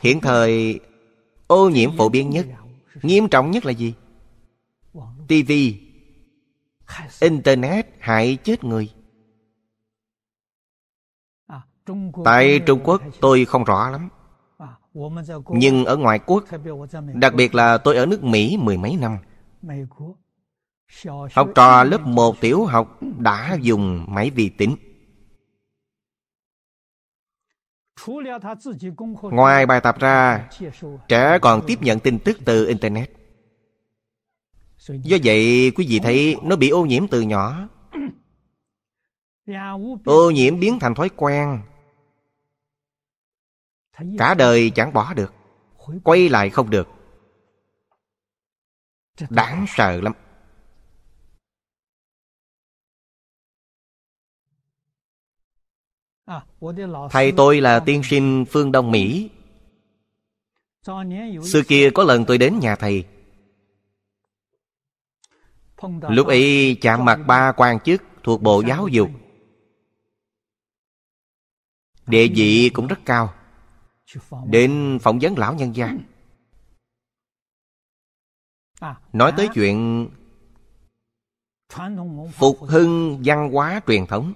hiện thời ô nhiễm phổ biến nhất nghiêm trọng nhất là gì tv internet hại chết người tại à, trung quốc tôi không rõ lắm à, nhưng ở ngoại quốc đặc biệt là tôi ở nước mỹ mười mấy năm học trò lớp một tiểu học đã dùng máy vi tính Ngoài bài tập ra, trẻ còn tiếp nhận tin tức từ Internet. Do vậy, quý vị thấy nó bị ô nhiễm từ nhỏ. Ô nhiễm biến thành thói quen. Cả đời chẳng bỏ được. Quay lại không được. Đáng sợ lắm. Thầy tôi là tiên sinh phương Đông Mỹ Xưa kia có lần tôi đến nhà thầy Lúc ấy chạm mặt ba quan chức thuộc Bộ Giáo dục Địa vị cũng rất cao Đến phỏng vấn lão nhân gia à, Nói tới chuyện Phục hưng văn hóa truyền thống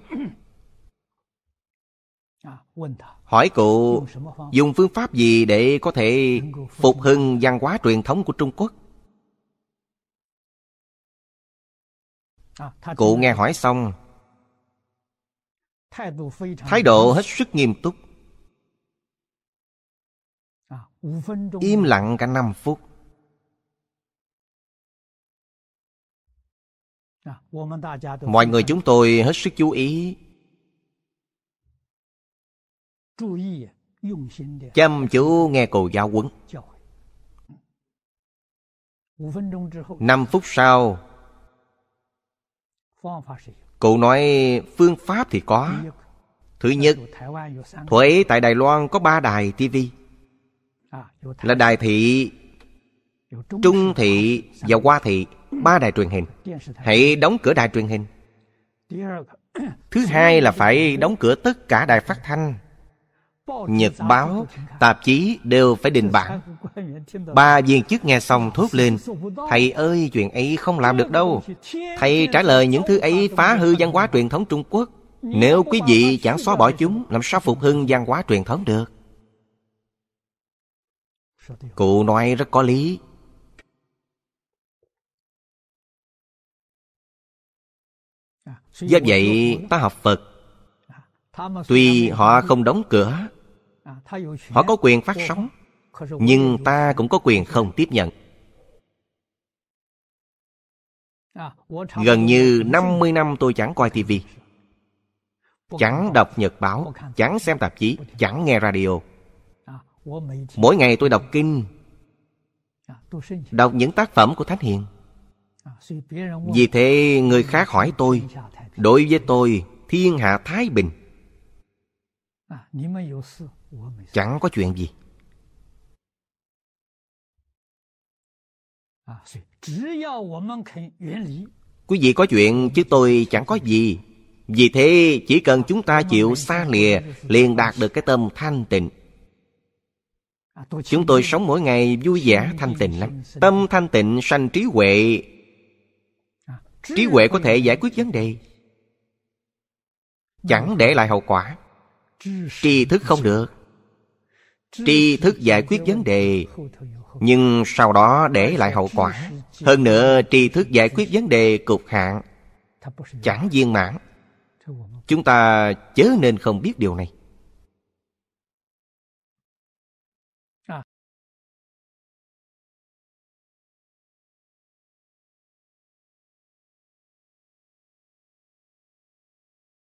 Hỏi cụ dùng phương pháp gì để có thể phục hưng văn hóa truyền thống của Trung Quốc? À, cụ nghe hỏi xong Thái độ hết sức nghiêm túc à, Im lặng cả năm phút à, Mọi người chúng tôi hết sức chú ý chăm chú nghe cô giáo quấn năm phút sau Cụ nói phương pháp thì có Thứ nhất Thuế tại Đài Loan có ba đài TV à, Là đài thị Trung thị và Hoa thị Ba đài truyền hình Hãy đóng cửa đài truyền hình Thứ hai là phải đóng cửa tất cả đài phát thanh nhật báo, tạp chí đều phải đình bản. Ba viên chức nghe xong thốt lên, Thầy ơi, chuyện ấy không làm được đâu. Thầy trả lời những thứ ấy phá hư văn hóa truyền thống Trung Quốc. Nếu quý vị chẳng xóa bỏ chúng, làm sao phục hưng văn hóa truyền thống được? Cụ nói rất có lý. Do vậy, ta học Phật tuy họ không đóng cửa họ có quyền phát sóng nhưng ta cũng có quyền không tiếp nhận gần như 50 năm tôi chẳng coi tivi chẳng đọc nhật báo chẳng xem tạp chí chẳng nghe radio mỗi ngày tôi đọc kinh đọc những tác phẩm của thánh hiền vì thế người khác hỏi tôi đối với tôi thiên hạ thái bình chẳng có chuyện gì quý vị có chuyện chứ tôi chẳng có gì vì thế chỉ cần chúng ta chịu xa lìa liền đạt được cái tâm thanh tịnh à, chúng tôi sống mỗi ngày vui vẻ thanh tịnh lắm tâm thanh tịnh sanh trí huệ à, trí huệ có thể giải quyết vấn đề vâng. chẳng để lại hậu quả tri thức không được tri thức giải quyết vấn đề nhưng sau đó để lại hậu quả hơn nữa tri thức giải quyết vấn đề cục hạn chẳng viên mãn chúng ta chớ nên không biết điều này